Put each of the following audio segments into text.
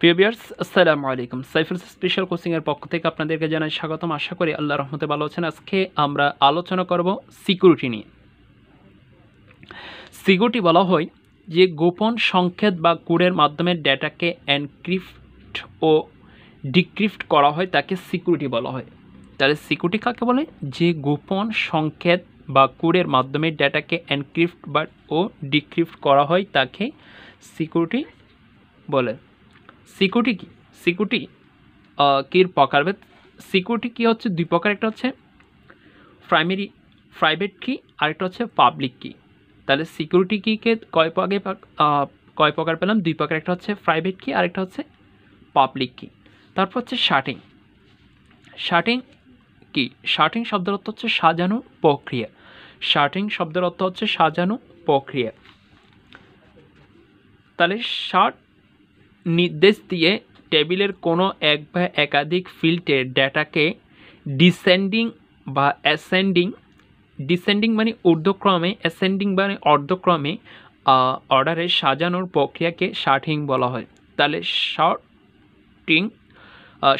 প্রিভিয়ার্স আসসালামু আলাইকুম সাইফুলস স্পেশাল কোচিংয়ের পক্ষ থেকে আপনাদেরকে জানাই স্বাগতম আশা করি আল্লাহ রহমতে ভালো আছেন আজকে আমরা আলোচনা করব সিকিউরিটি নিয়ে সিকিউরিটি বলা হয় যে গোপন সংকেত বা কোডের মাধ্যমে ডেটাকে এনক্রিপ্ট ও ডিক্রিপ্ট করা হয় তাকে সিকিউরিটি বলা হয় তাহলে সিকিউরিটি কাকে বলে যে গোপন সংকেত বা কোডের মাধ্যমে ডেটাকে এনক্রিপ্ট বা ও ডিক্রিপ্ট করা হয় তাকে সিকিউরিটি বলে সিকিউরিটি কি সিকিউরিটি কির প্রকারভেদ সিকিউরিটি কী হচ্ছে দুই প্রকার একটা হচ্ছে প্রাইমারি প্রাইভেট কি আরেকটা হচ্ছে পাবলিক কি তাহলে সিকিউরিটি কিকে কয় আগে কয় প্রকার পেলাম দুই প্রকার একটা হচ্ছে প্রাইভেট কি আরেকটা হচ্ছে পাবলিক কি তারপর হচ্ছে শার্টিং শার্টিং কি শার্টিং শব্দের অর্থ হচ্ছে সাজানো প্রক্রিয়া শার্টিং শব্দের অর্থ হচ্ছে সাজানো প্রক্রিয়া তাহলে শার্ট নির্দেশ দিয়ে টেবিলের কোনো এক বা একাধিক ফিল্টে ডেটাকে ডিসেন্ডিং বা অ্যাসেন্ডিং ডিসেন্ডিং মানে ঊর্ধ্বক্রমে অ্যাসেন্ডিং মানে অর্ধক্রমে অর্ডারে সাজানোর প্রক্রিয়াকে শার্টিং বলা হয় তাহলে শর্টিং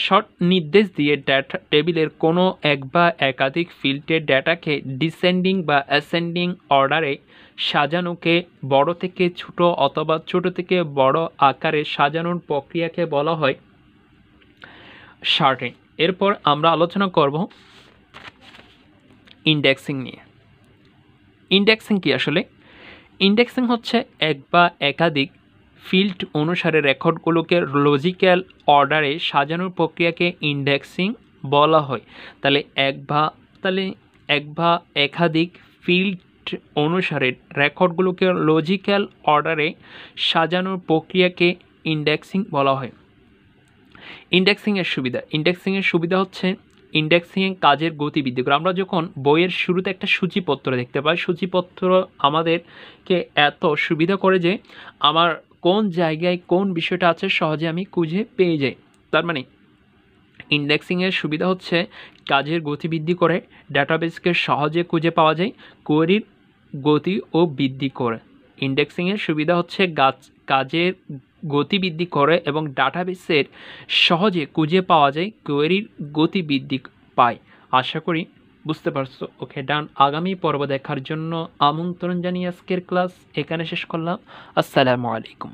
শর্ট নির্দেশ দিয়ে ডেটা টেবিলের কোনো এক বা একাধিক ফিল্ডের ডেটাকে ডিসেন্ডিং বা অ্যাসেন্ডিং অর্ডারে সাজানোকে বড় থেকে ছোট অথবা ছোট থেকে বড় আকারে সাজানোর প্রক্রিয়াকে বলা হয় শার্টিং এরপর আমরা আলোচনা করব ইন্ডেক্সিং নিয়ে ইন্ডেক্সিং কি আসলে ইন্ডেক্সিং হচ্ছে এক বা একাধিক ফিল্ড অনুসারে রেকর্ডগুলোকে লজিক্যাল অর্ডারে সাজানোর প্রক্রিয়াকে ইন্ডেক্সিং বলা হয় তাহলে এক বা তাহলে এক বা একাধিক ফিল্ড অনুসারে রেকর্ডগুলোকে লজিক্যাল অর্ডারে সাজানোর প্রক্রিয়াকে ইন্ডেক্সিং বলা হয় ইন্ডেক্সিংয়ের সুবিধা ইন্ডেক্সিংয়ের সুবিধা হচ্ছে ইন্ডেক্সিং কাজের গতিবিধি করে আমরা যখন বইয়ের শুরুতে একটা সূচিপত্র দেখতে পাই সূচিপত্র আমাদেরকে এত সুবিধা করে যে আমার কোন জায়গায় কোন বিষয়টা আছে সহজে আমি খুঁজে পেয়ে যাই তার মানে ইন্ডেক্সিংয়ের সুবিধা হচ্ছে কাজের গতি বৃদ্ধি করে ডাটাবেসকে সহজে খুঁজে পাওয়া যায় কোয়ারির গতি ও বৃদ্ধি করে ইন্ডেক্সিংয়ের সুবিধা হচ্ছে গাছ কাজের গতি বৃদ্ধি করে এবং ডাটাবেসের সহজে খুঁজে পাওয়া যায় কোয়ারির গতি বৃদ্ধি পায় আশা করি বুঝতে পারছো ওকে ডান আগামী পর্ব দেখার জন্য আমন্ত্রণ জানিয়ে আজকের ক্লাস এখানে শেষ করলাম আসসালামু আলাইকুম